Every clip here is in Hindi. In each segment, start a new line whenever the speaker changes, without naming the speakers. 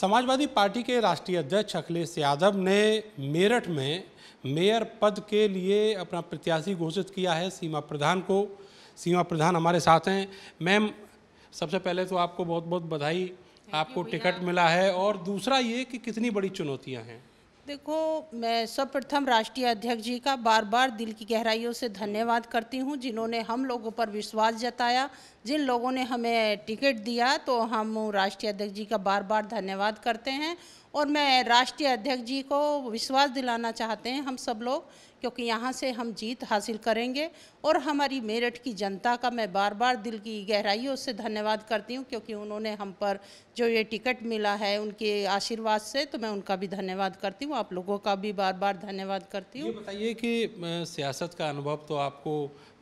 समाजवादी पार्टी के राष्ट्रीय अध्यक्ष अखिलेश यादव ने मेरठ में मेयर पद के लिए अपना प्रत्याशी घोषित किया है सीमा प्रधान को सीमा प्रधान हमारे साथ हैं मैम सबसे पहले तो आपको बहुत बहुत बधाई आपको टिकट मिला है और दूसरा ये कि कितनी बड़ी चुनौतियां हैं
देखो मैं सर्वप्रथम राष्ट्रीय अध्यक्ष जी का बार बार दिल की गहराइयों से धन्यवाद करती हूं जिन्होंने हम लोगों पर विश्वास जताया जिन लोगों ने हमें टिकट दिया तो हम राष्ट्रीय अध्यक्ष जी का बार बार धन्यवाद करते हैं और मैं राष्ट्रीय अध्यक्ष जी को विश्वास दिलाना चाहते हैं हम सब लोग क्योंकि यहाँ से हम जीत हासिल करेंगे और हमारी मेरठ की जनता का मैं बार बार दिल की गहराइयों से धन्यवाद करती हूँ क्योंकि उन्होंने हम पर जो ये टिकट मिला है उनके आशीर्वाद से तो मैं उनका भी धन्यवाद करती हूँ आप लोगों का भी बार बार धन्यवाद करती हूँ बताइए
कि सियासत का अनुभव तो आपको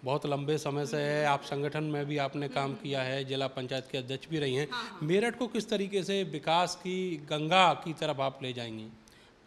बहुत लंबे समय से है आप संगठन में भी आपने काम हम्म। किया है जिला पंचायत के अध्यक्ष भी रही हैं हाँ, हाँ। मेरठ को किस तरीके से विकास की गंगा की तरफ आप ले जाएंगी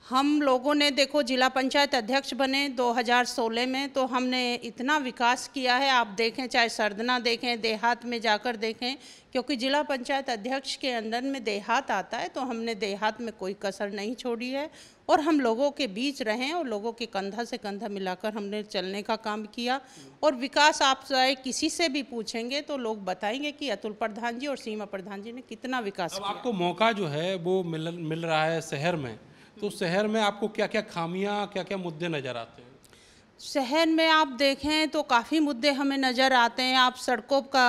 हम लोगों ने देखो जिला पंचायत अध्यक्ष बने 2016 में तो हमने इतना विकास किया है आप देखें चाहे सरदना देखें देहात में जाकर देखें क्योंकि जिला पंचायत अध्यक्ष के अंदर में देहात आता है तो हमने देहात में कोई कसर नहीं छोड़ी है और हम लोगों के बीच रहें और लोगों के कंधा से कंधा मिलाकर हमने चलने का काम किया और विकास आप चाहे किसी से भी पूछेंगे तो लोग बताएंगे कि अतुल प्रधान जी और सीमा प्रधान जी ने कितना विकास किया आपको
मौका जो है वो मिल मिल रहा है शहर में तो शहर में आपको क्या क्या खामियाँ क्या क्या मुद्दे नज़र आते हैं
शहर में आप देखें तो काफ़ी मुद्दे हमें नज़र आते हैं आप सड़कों का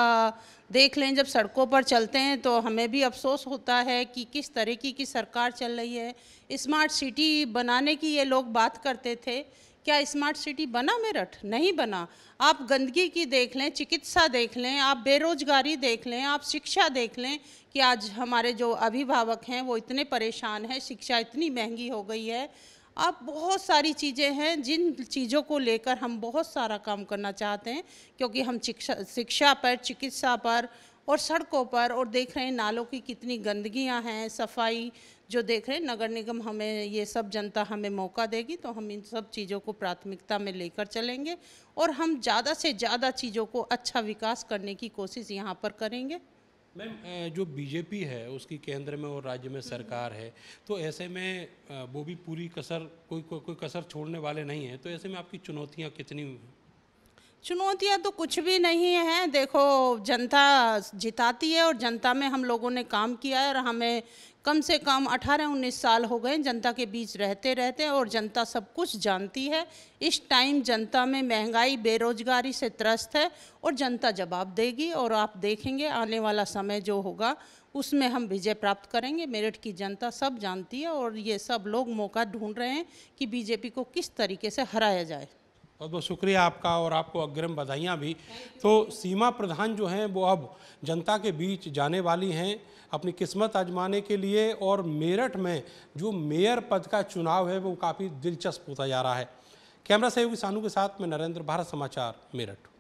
देख लें जब सड़कों पर चलते हैं तो हमें भी अफसोस होता है कि किस तरीके की सरकार चल रही है स्मार्ट सिटी बनाने की ये लोग बात करते थे क्या स्मार्ट सिटी बना मेरठ नहीं बना आप गंदगी की देख लें चिकित्सा देख लें आप बेरोजगारी देख लें आप शिक्षा देख लें कि आज हमारे जो अभिभावक हैं वो इतने परेशान हैं शिक्षा इतनी महंगी हो गई है अब बहुत सारी चीज़ें हैं जिन चीज़ों को लेकर हम बहुत सारा काम करना चाहते हैं क्योंकि हम शिक्षा शिक्षा पर चिकित्सा पर और सड़कों पर और देख रहे हैं नालों की कितनी गंदगियां हैं सफाई जो देख रहे हैं नगर निगम हमें ये सब जनता हमें मौका देगी तो हम इन सब चीज़ों को प्राथमिकता में लेकर चलेंगे और हम ज़्यादा से ज़्यादा चीज़ों को अच्छा विकास करने की कोशिश यहाँ पर करेंगे
मैम जो बीजेपी है उसकी केंद्र में और राज्य में सरकार है तो ऐसे में वो भी पूरी कसर कोई कोई, कोई कसर छोड़ने वाले नहीं है तो ऐसे में आपकी चुनौतियाँ कितनी हुई
चुनौतियाँ तो कुछ भी नहीं हैं देखो जनता जिताती है और जनता में हम लोगों ने काम किया है और हमें कम से कम 18-19 साल हो गए जनता के बीच रहते रहते और जनता सब कुछ जानती है इस टाइम जनता में महंगाई बेरोजगारी से त्रस्त है और जनता जवाब देगी और आप देखेंगे आने वाला समय जो होगा उसमें हम विजय प्राप्त करेंगे मेरठ की जनता सब जानती है और ये सब लोग मौका ढूंढ रहे हैं कि बीजेपी को किस तरीके से हराया जाए
बहुत बहुत शुक्रिया आपका और आपको अग्रिम बधाइयाँ भी तो सीमा प्रधान जो हैं वो अब जनता के बीच जाने वाली हैं अपनी किस्मत आजमाने के लिए और मेरठ में जो मेयर पद का चुनाव है वो काफ़ी दिलचस्प होता जा रहा है कैमरा सहयोगी सानू के साथ में नरेंद्र भारत समाचार मेरठ